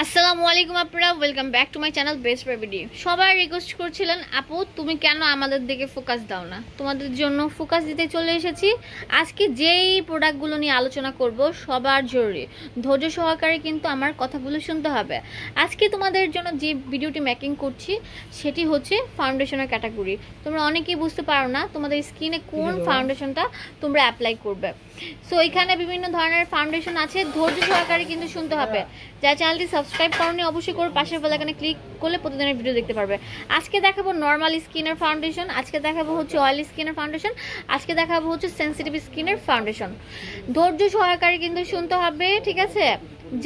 আসসালামু আলাইকুম আপনারা welcome back to my channel best বেবিডি সবাই রিকোয়েস্ট করছিলেন আপু তুমি কেন আমাদের দিকে ফোকাস দাও না তোমাদের জন্য ফোকাস দিতে চলে এসেছি আজকে যেই প্রোডাক্টগুলো নিয়ে আলোচনা করব সবার জরুরি ধৈর্য সহকারে কিন্তু আমার কথাগুলো শুনতে হবে আজকে তোমাদের জন্য যে ভিডিওটি মেকিং করছি সেটি হচ্ছে ফাউন্ডেশনের ক্যাটাগরি তোমরা অনেকেই বুঝতে পারো না তোমাদের স্কিনে কোন ফাউন্ডেশনটা তোমরা অ্যাপ্লাই করবে সো এখানে বিভিন্ন ধরনের ফাউন্ডেশন আছে ধৈর্য সহকারে কিন্তু শুনতে হবে যা চ্যানেলটি সাবস্ক্রাইব করনি অবশ্যই করে পাশের বেলাকানে ক্লিক করলে প্রতিদিনের ভিডিও দেখতে পারবে আজকে দেখাবো নর্মাল স্কিনের ফাউন্ডেশন আজকে দেখাবো হচ্ছে অয়েল স্কিনের ফাউন্ডেশন আজকে দেখাবো হচ্ছে সেন্সিটিভ স্কিনের ফাউন্ডেশন ধৈর্য সহায়কারী কিন্তু শুনতে হবে ঠিক আছে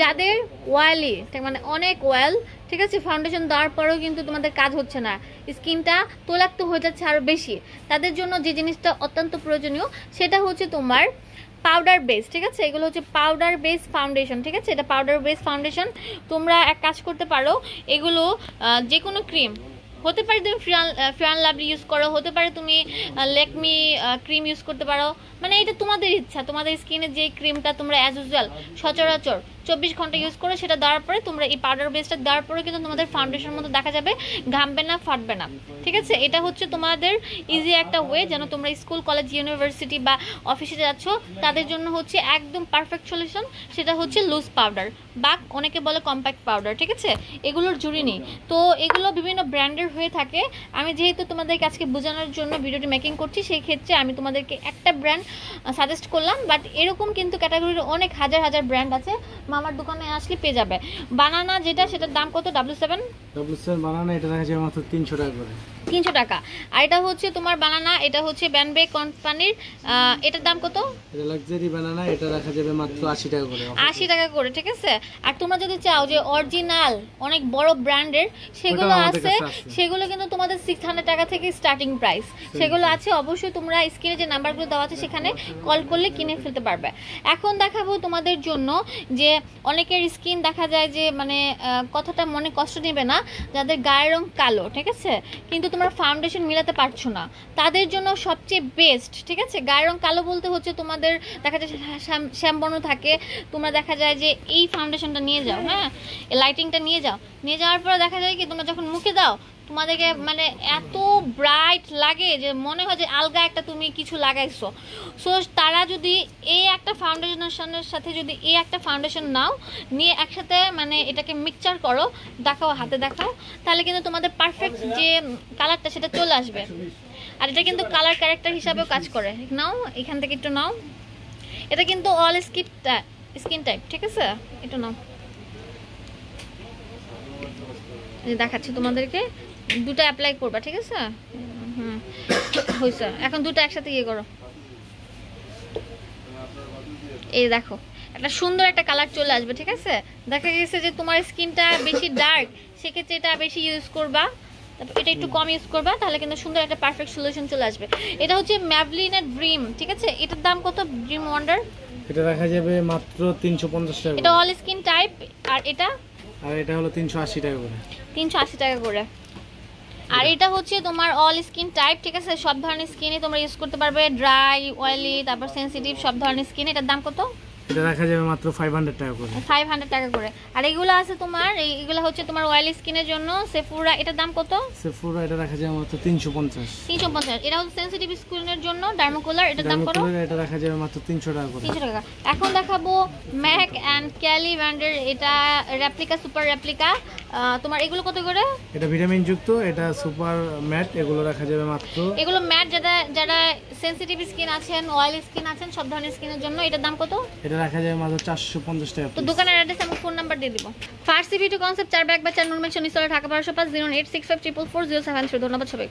যাদের ওয়েলি মানে অনেক ওয়েল ঠিক আছে ফাউন্ডেশন দেওয়ার পরেও কিন্তু তোমাদের কাজ হচ্ছে না স্কিনটা তোলাক্ত হয়ে যাচ্ছে আরও বেশি তাদের জন্য যে জিনিসটা অত্যন্ত প্রয়োজনীয় সেটা হচ্ছে তোমার পাউডার বেস ঠিক আছে এগুলো হচ্ছে পাউডার বেস ফাউন্ডেশন ঠিক আছে এটা পাউডার বেস ফাউন্ডেশন তোমরা এক কাজ করতে পারো এগুলো যে কোনো ক্রিম হতে পারে তুমি ফ্রিয়ান ফ্রিয়ান লাভলি ইউজ করো হতে পারে তুমি লেকমি ক্রিম ইউজ করতে পারো মানে এটা তোমাদের ইচ্ছা তোমাদের স্কিনে যে ক্রিমটা তোমরা অ্যাজ ইউজুয়াল সচরাচর চব্বিশ ঘন্টা ইউজ করো সেটা দেওয়ার পরে তোমরা এই পাউডার বেসটা দেওয়ার পরে কিন্তু তোমাদের ফাউন্ডেশন মতো দেখা যাবে ঘামবে না ফাটবে না ঠিক আছে এটা হচ্ছে তোমাদের ইজি একটা ওয়ে যেন তোমরা স্কুল কলেজ ইউনিভার্সিটি বা অফিসে যাচ্ছ তাদের জন্য হচ্ছে একদম পারফেক্ট সলিউশন সেটা হচ্ছে লুজ পাউডার বা অনেকে বলে কম্প্যাক্ট পাউডার ঠিক আছে এগুলোর জুড়ি নেই তো এগুলো বিভিন্ন ব্র্যান্ডের হয়ে থাকে আমি যেহেতু তোমাদেরকে আজকে বোঝানোর জন্য ভিডিওটি মেকিং করছি সেই ক্ষেত্রে আমি তোমাদেরকে একটা ব্র্যান্ড সাজেস্ট করলাম বাট এরকম কিন্তু ক্যাটাগরির অনেক হাজার হাজার ব্র্যান্ড আছে মামার দোকানে আসলে পেয়ে যাবে বানানা যেটা সেটার দাম কত W seven W seven banana এটা দেখা যায় মাত্র তিনশো টাকা করে তিনশো টাকা আর এটা হচ্ছে তোমার বানানা এটা হচ্ছে ব্যানবে কোম্পানির এটার দাম কত লাক্সারি বানানা এটা রাখা যাবে মাত্র আশি টাকা করে আশি টাকা করে ঠিক আছে আর তোমরা যদি চাও যে অরিজিনাল অনেক বড় ব্র্যান্ডের সেগুলো আছে সেগুলো কিন্তু তোমাদের সিক্স হান্ড্রেড টাকা থেকে স্টার্টিং প্রাইস সেগুলো আছে অবশ্যই তোমরা স্ক্রিনে যে নাম্বারগুলো দেওয়া আছে সেখানে কল করলে কিনে ফেলতে পারবে এখন দেখাবো তোমাদের জন্য যে অনেকের স্কিন দেখা যায় যে মানে কথাটা মনে কষ্ট নেবে না যাদের গায়ের রং কালো ঠিক আছে কিন্তু তোমরা ফাউন্ডেশন মিলাতে পারছো না তাদের জন্য সবচেয়ে বেস্ট ঠিক আছে গায়ের রং কালো বলতে হচ্ছে তোমাদের দেখা যায় শ্যামবর্ণ থাকে তোমরা দেখা যায় যে এই ফাউন্ডেশনটা নিয়ে যাও হ্যাঁ লাইটিংটা নিয়ে যাও নিয়ে যাওয়ার পরে দেখা যায় কি তোমরা যখন মুখে দাও তোমাদেরকে মানে এত ব্রাইট লাগে যে মনে হয় যে আলগা একটা তুমি কিছু লাগাইছো সো তারা যদি এই একটা ফাউন্ডেশনের সাথে যদি এই একটা ফাউন্ডেশন নাও নিয়ে একসাথে মানে এটাকে মিক্সচার করো দেখাও হাতে দেখাও তাহলে কিন্তু তোমাদের পারফেক্ট যে কালারটা সেটা চলে আসবে আর এটা কিন্তু কালার ক্যারেক্টার হিসাবেও কাজ করে নাও এখান থেকে একটু নাও এটা কিন্তু অল স্কিপ স্কিন টাইপ ঠিক আছে এটা নাও দেখাচ্ছি তোমাদেরকে দুটা অ্যাপ্লাই করবা ঠিক আছে হুম হয়েছে এখন দুটো একসাথে ইয়ে করো এই দেখো একটা সুন্দর একটা কালার চলে আসবে ঠিক আছে দেখা গেছে যে তোমার স্কিনটা বেশি ডার্ক সেক্ষেত্রে এটা বেশি ইউজ করবা তারপর এটা একটু কম ইউজ করবা তাহলে কিন্তু সুন্দর একটা পারফেক্ট সলিউশন চলে আসবে এটা হচ্ছে ম্যাভলিনের ড্রিম ঠিক আছে এটার দাম কত ড্রিম ওয়ান্ডার এটা দেখা যাবে মাত্র 350 টাকা এটা অল স্কিন টাইপ আর এটা আর এটা হলো 380 টাকা করে 380 টাকা করে আর এটা হচ্ছে তোমার অল স্কিন টাইপ ঠিক আছে সব ধরনের স্কিনে তোমরা ইউজ করতে পারবে ড্রাই অয়েলি তারপর সেনসিটিভ সব ধরনের স্কিন এটার দাম কত এটা রাখা যাবে মাত্র 500 টাকা করে 500 টাকা করে আর এগুলো আছে তোমার এগুলো হচ্ছে তোমার অয়েলি স্কিনের জন্য সেফুরা এটার দাম কত সেফুরা এটা রাখা যাবে মাত্র 350 350 এটা হচ্ছে সেনসিটিভ স্কিনের জন্য ডার্মোকুলার এটার দাম কত এটা রাখা যাবে মাত্র 300 টাকা করে 300 টাকা এখন দেখাবো ম্যাক এন্ড ক্যালি এটা রেপ্লিকা সুপার রেপ্লিকা তোমার এগুলো কত করে এটা ভিটামিন যুক্ত এটা সুপার ম্যাট এগুলো রাখা যাবে মাত্র এগুলো ম্যাট যারা যারা সেনসিটিভ স্কিন আছেন অয়েলি স্কিন আছেন সব ধরনের স্কিনের জন্য এটার দাম কত এটা রাখা যাবে মাত্র 450 টাকা তো দোকানের অ্যাড্রেস আমি ফোন নাম্বার দিয়ে দিব ফার্সি ভিডিও কনসেপ্ট চার ব্যাগ বা চার নুরমেশন ইসলা ঢাকা 1205 086544407 ধন্যবাদ সবাই